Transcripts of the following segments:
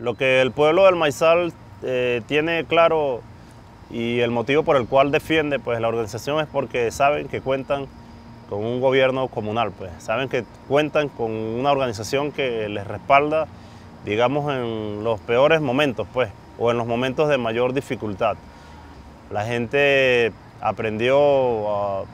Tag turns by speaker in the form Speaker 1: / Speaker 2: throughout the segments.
Speaker 1: Lo que el pueblo del Maizal eh, tiene claro y el motivo por el cual defiende pues, la organización es porque saben que cuentan con un gobierno comunal, pues. saben que cuentan con una organización que les respalda, digamos, en los peores momentos, pues, o en los momentos de mayor dificultad. La gente aprendió, o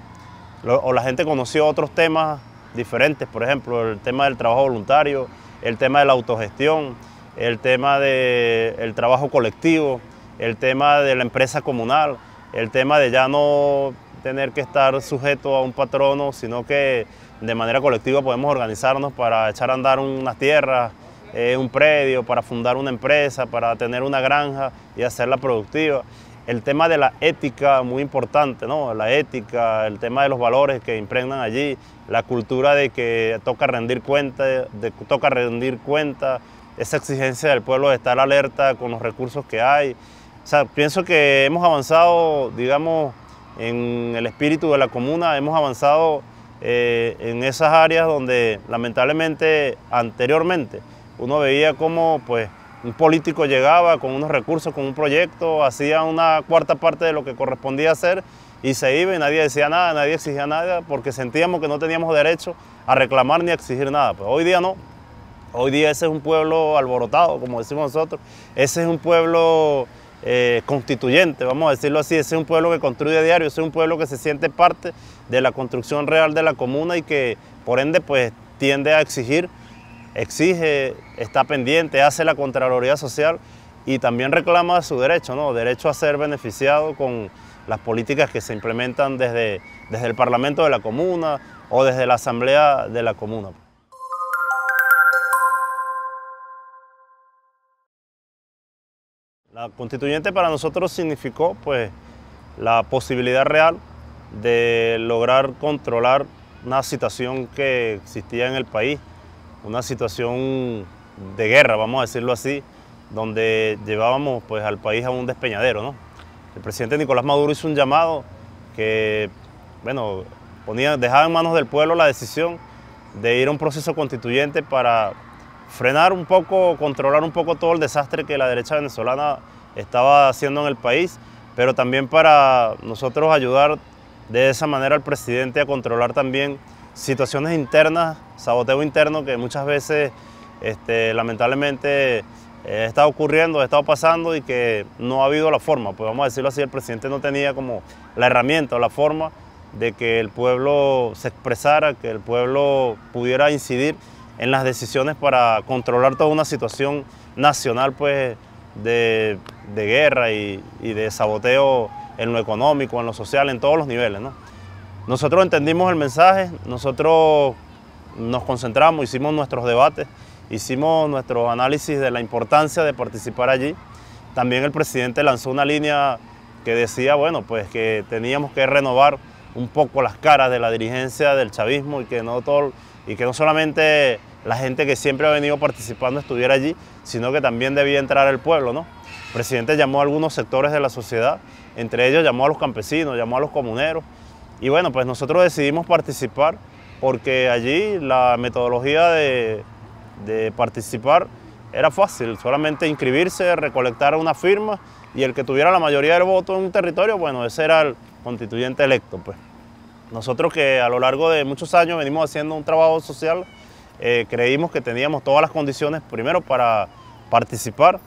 Speaker 1: la gente conoció otros temas diferentes, por ejemplo, el tema del trabajo voluntario, el tema de la autogestión, el tema del trabajo colectivo, el tema de la empresa comunal, el tema de ya no tener que estar sujeto a un patrono, sino que de manera colectiva podemos organizarnos para echar a andar unas tierras, eh, un predio, para fundar una empresa, para tener una granja y hacerla productiva. El tema de la ética, muy importante, La ética, el tema de los valores que impregnan allí, la cultura de que toca rendir cuenta, de, toca rendir cuenta esa exigencia del pueblo de estar alerta con los recursos que hay. O sea, pienso que hemos avanzado, digamos, en el espíritu de la comuna, hemos avanzado eh, en esas áreas donde lamentablemente anteriormente uno veía cómo pues, un político llegaba con unos recursos, con un proyecto, hacía una cuarta parte de lo que correspondía hacer y se iba y nadie decía nada, nadie exigía nada porque sentíamos que no teníamos derecho a reclamar ni a exigir nada. Pues hoy día no, Hoy día ese es un pueblo alborotado, como decimos nosotros. Ese es un pueblo eh, constituyente, vamos a decirlo así. Ese es un pueblo que construye a diario, ese es un pueblo que se siente parte de la construcción real de la comuna y que por ende pues tiende a exigir, exige, está pendiente, hace la Contraloría Social y también reclama su derecho, ¿no? Derecho a ser beneficiado con las políticas que se implementan desde, desde el Parlamento de la Comuna o desde la Asamblea de la Comuna. La constituyente para nosotros significó pues, la posibilidad real de lograr controlar una situación que existía en el país, una situación de guerra, vamos a decirlo así, donde llevábamos pues, al país a un despeñadero. ¿no? El presidente Nicolás Maduro hizo un llamado que bueno, ponía, dejaba en manos del pueblo la decisión de ir a un proceso constituyente para frenar un poco, controlar un poco todo el desastre que la derecha venezolana estaba haciendo en el país, pero también para nosotros ayudar de esa manera al presidente a controlar también situaciones internas, saboteo interno que muchas veces este, lamentablemente eh, está ocurriendo, está pasando y que no ha habido la forma, pues vamos a decirlo así, el presidente no tenía como la herramienta o la forma de que el pueblo se expresara, que el pueblo pudiera incidir en las decisiones para controlar toda una situación nacional pues, de, guerra y, de saboteo en lo económico, en lo social, en todos los niveles. Nosotros entendimos el mensaje, nosotros nos concentramos, hicimos nuestros debates, hicimos nuestro análisis de la importancia de participar allí. También el presidente lanzó una línea que decía, bueno, pues que teníamos que renovar un poco las caras de la dirigencia del chavismo y que no, todo, y que no solamente la gente que siempre ha venido participando estuviera allí, sino que también debía entrar el pueblo. ¿no? El presidente llamó a algunos sectores de la sociedad, entre ellos llamó a los campesinos, llamó a los comuneros, y bueno, pues nosotros decidimos participar porque allí la metodología de, de participar era fácil, solamente inscribirse, recolectar una firma y el que tuviera la mayoría del voto en un territorio, bueno, ese era el, constituyente electo. Pues. Nosotros que a lo largo de muchos años venimos haciendo un trabajo social, eh, creímos que teníamos todas las condiciones, primero para participar,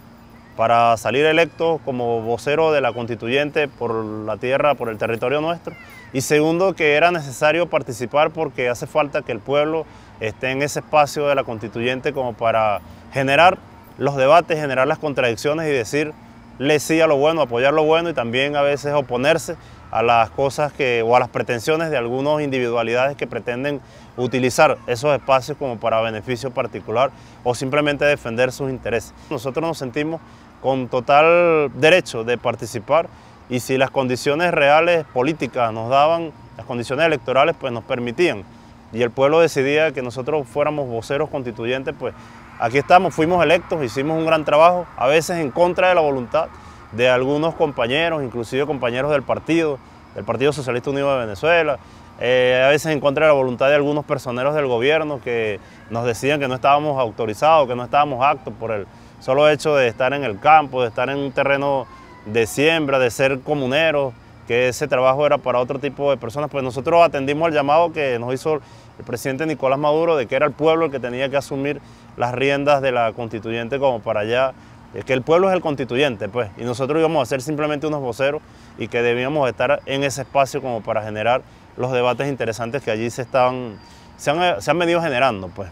Speaker 1: para salir electo como vocero de la constituyente por la tierra, por el territorio nuestro, y segundo que era necesario participar porque hace falta que el pueblo esté en ese espacio de la constituyente como para generar los debates, generar las contradicciones y decir le sí a lo bueno, apoyar lo bueno y también a veces oponerse a las cosas que, o a las pretensiones de algunas individualidades que pretenden utilizar esos espacios como para beneficio particular o simplemente defender sus intereses. Nosotros nos sentimos con total derecho de participar y si las condiciones reales políticas nos daban, las condiciones electorales pues nos permitían y el pueblo decidía que nosotros fuéramos voceros constituyentes, pues aquí estamos, fuimos electos, hicimos un gran trabajo, a veces en contra de la voluntad de algunos compañeros, inclusive compañeros del partido, del Partido Socialista Unido de Venezuela. Eh, a veces en contra de la voluntad de algunos personeros del gobierno que nos decían que no estábamos autorizados, que no estábamos actos por el solo hecho de estar en el campo, de estar en un terreno de siembra, de ser comuneros, que ese trabajo era para otro tipo de personas. Pues nosotros atendimos al llamado que nos hizo el presidente Nicolás Maduro de que era el pueblo el que tenía que asumir las riendas de la constituyente como para allá es que el pueblo es el constituyente, pues, y nosotros íbamos a ser simplemente unos voceros y que debíamos estar en ese espacio como para generar los debates interesantes que allí se, se, han, venido generando, pues.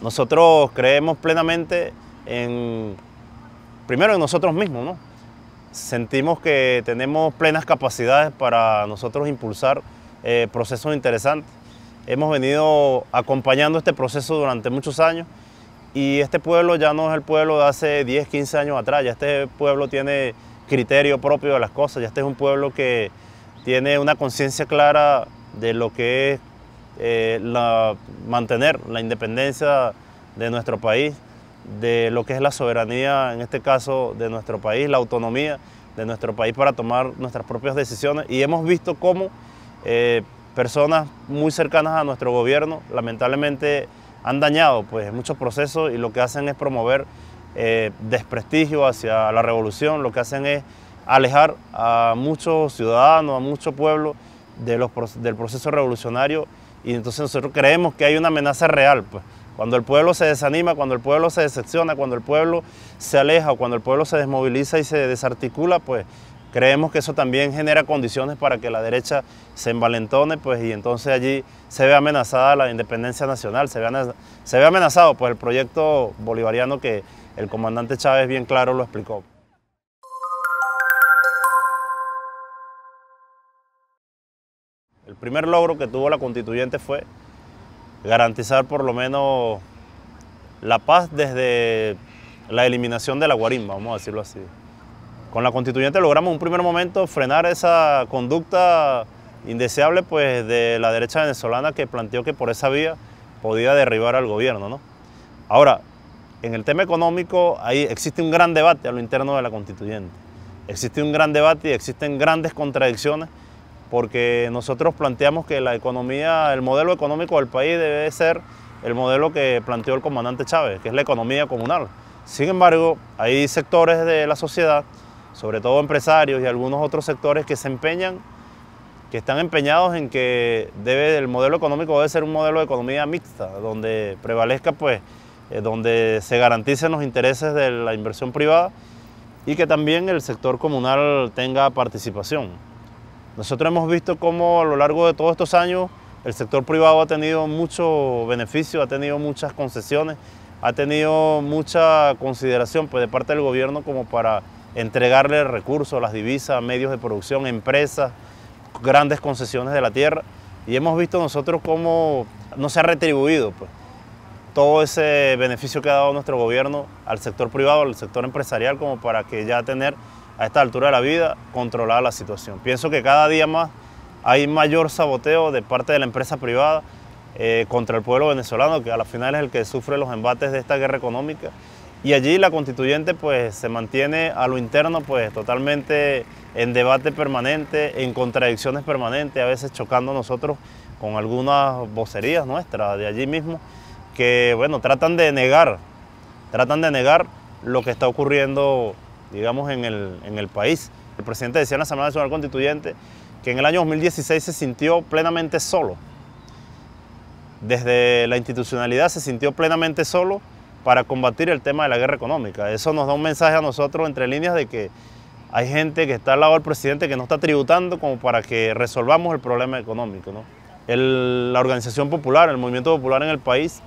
Speaker 1: Nosotros creemos plenamente en, primero en nosotros mismos, ¿no? Sentimos que tenemos plenas capacidades para nosotros impulsar eh, procesos interesantes. Hemos venido acompañando este proceso durante muchos años y este pueblo ya no es el pueblo de hace 10, 15 años atrás, ya este pueblo tiene criterio propio de las cosas, ya este es un pueblo que tiene una conciencia clara de lo que es eh, la, mantener la independencia de nuestro país, de lo que es la soberanía, en este caso, de nuestro país, la autonomía de nuestro país para tomar nuestras propias decisiones. Y hemos visto cómo eh, personas muy cercanas a nuestro gobierno, lamentablemente, han dañado pues, muchos procesos y lo que hacen es promover eh, desprestigio hacia la revolución, lo que hacen es alejar a muchos ciudadanos, a muchos pueblos del proceso revolucionario y entonces nosotros creemos que hay una amenaza real. Pues. Cuando el pueblo se desanima, cuando el pueblo se decepciona, cuando el pueblo se aleja, cuando el pueblo se desmoviliza y se desarticula, pues Creemos que eso también genera condiciones para que la derecha se envalentone pues, y entonces allí se ve amenazada la independencia nacional, se ve, amenazado, se pues, el proyecto bolivariano que el comandante Chávez bien claro lo explicó. El primer logro que tuvo la constituyente fue garantizar por lo menos la paz desde la eliminación de la guarimba, vamos a decirlo así con la constituyente logramos en un primer momento frenar esa conducta indeseable pues, de la derecha venezolana que planteó que por esa vía podía derribar al gobierno. ¿no? Ahora, en el tema económico ahí existe un gran debate a lo interno de la constituyente. Existe un gran debate y existen grandes contradicciones porque nosotros planteamos que la economía, el modelo económico del país debe ser el modelo que planteó el comandante Chávez, que es la economía comunal. Sin embargo, hay sectores de la sociedad sobre todo empresarios y algunos otros sectores que se empeñan, que están empeñados en que debe, el modelo económico debe ser un modelo de economía mixta, donde prevalezca, pues, eh, donde se garanticen los intereses de la inversión privada y que también el sector comunal tenga participación. Nosotros hemos visto cómo a lo largo de todos estos años el sector privado ha tenido mucho beneficio, ha tenido muchas concesiones, ha tenido mucha consideración pues, de parte del gobierno como para entregarle recursos, las divisas, medios de producción, empresas, grandes concesiones de la tierra. Y hemos visto nosotros cómo no se ha retribuido pues, todo ese beneficio que ha dado nuestro gobierno al sector privado, al sector empresarial, como para que ya tener a esta altura de la vida controlada la situación. Pienso que cada día más hay mayor saboteo de parte de la empresa privada eh, contra el pueblo venezolano, que a la final es el que sufre los embates de esta guerra económica y allí la constituyente pues se mantiene a lo interno pues totalmente en debate permanente, en contradicciones permanentes, a veces chocando nosotros con algunas vocerías nuestras de allí mismo que bueno, tratan de negar, tratan de negar lo que está ocurriendo digamos en el, en el país. El presidente decía en la Asamblea Nacional Constituyente que en el año 2016 se sintió plenamente solo. Desde la institucionalidad se sintió plenamente solo para combatir el tema de la guerra económica. Eso nos da un mensaje a nosotros entre líneas de que hay gente que está al lado del presidente que no está tributando como para que resolvamos el problema económico. la organización popular, el movimiento popular en el país,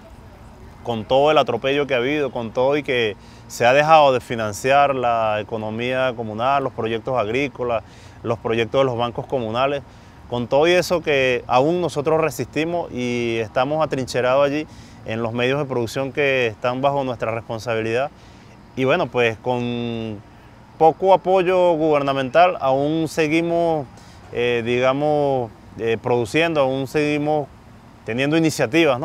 Speaker 1: con todo el atropello que ha habido, con todo y que se ha dejado de financiar la economía comunal, los proyectos agrícolas, los proyectos de los bancos comunales, con todo y eso que aún nosotros resistimos y estamos atrincherados allí en los medios de producción que están bajo nuestra responsabilidad. Y bueno, pues con poco apoyo gubernamental aún seguimos, eh, digamos, eh, produciendo, aún seguimos teniendo iniciativas,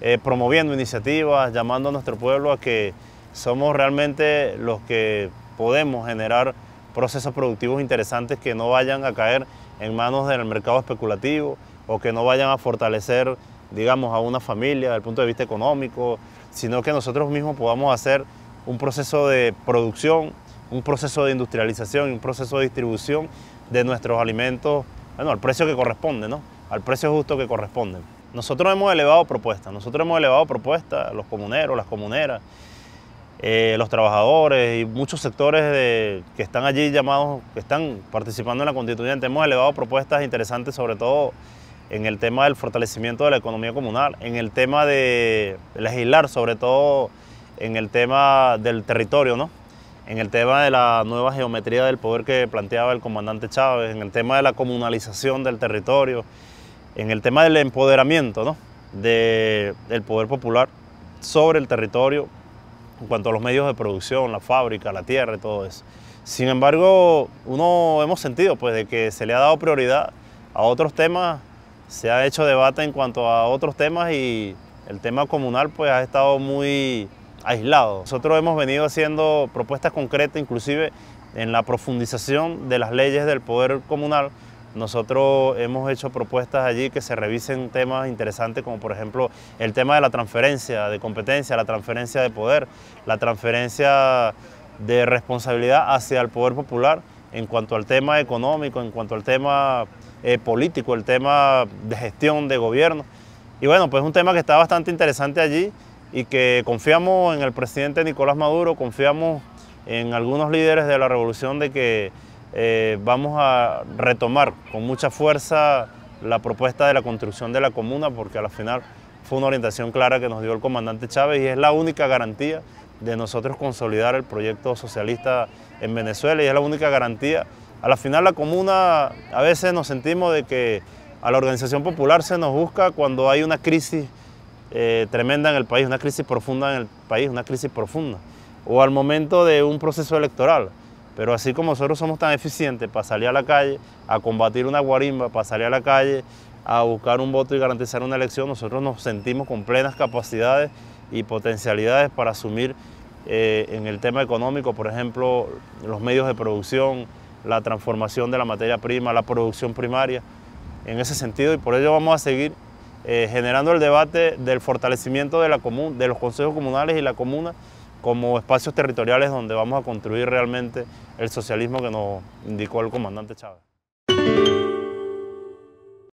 Speaker 1: eh, promoviendo iniciativas, llamando a nuestro pueblo a que somos realmente los que podemos generar procesos productivos interesantes que no vayan a caer en manos del mercado especulativo o que no vayan a fortalecer, digamos, a una familia desde el punto de vista económico, sino que nosotros mismos podamos hacer un proceso de producción, un proceso de industrialización un proceso de distribución de nuestros alimentos, bueno, al precio que corresponde, ¿no? Al precio justo que corresponde. Nosotros hemos elevado propuestas, nosotros hemos elevado propuestas, los comuneros, las comuneras, eh, los trabajadores y muchos sectores que están allí llamados, que están participando en la constituyente. Hemos elevado propuestas interesantes, sobre todo en el tema del fortalecimiento de la economía comunal, en el tema de legislar, sobre todo en el tema del territorio, ¿no? en el tema de la nueva geometría del poder que planteaba el comandante Chávez, en el tema de la comunalización del territorio, en el tema del empoderamiento del poder popular sobre el territorio en cuanto a los medios de producción, la fábrica, la tierra y todo eso. Sin embargo, uno hemos sentido pues, de que se le ha dado prioridad a otros temas, se ha hecho debate en cuanto a otros temas y el tema comunal pues, ha estado muy aislado. Nosotros hemos venido haciendo propuestas concretas, inclusive en la profundización de las leyes del poder comunal, nosotros hemos hecho propuestas allí que se revisen temas interesantes como por ejemplo el tema de la transferencia de competencia, la transferencia de poder, la transferencia de responsabilidad hacia el poder popular en cuanto al tema económico, en cuanto al tema eh, político, el tema de gestión de gobierno. Y bueno, pues es un tema que está bastante interesante allí y que confiamos en el presidente Nicolás Maduro, confiamos en algunos líderes de la revolución de que eh, vamos a retomar con mucha fuerza la propuesta de la construcción de la comuna porque al final fue una orientación clara que nos dio el comandante Chávez y es la única garantía de nosotros consolidar el proyecto socialista en Venezuela y es la única garantía. A la final la comuna a veces nos sentimos de que a la organización popular se nos busca cuando hay una crisis eh, tremenda en el país, una crisis profunda en el país, una crisis profunda, o al momento de un proceso electoral. Pero así como nosotros somos tan eficientes para salir a la calle, a combatir una guarimba, para salir a la calle, a buscar un voto y garantizar una elección, nosotros nos sentimos con plenas capacidades y potencialidades para asumir eh, en el tema económico, por ejemplo, los medios de producción, la transformación de la materia prima, la producción primaria, en ese sentido, y por ello vamos a seguir eh, generando el debate del fortalecimiento de, la de los consejos comunales y la comuna como espacios territoriales donde vamos a construir realmente el socialismo que nos indicó el comandante Chávez.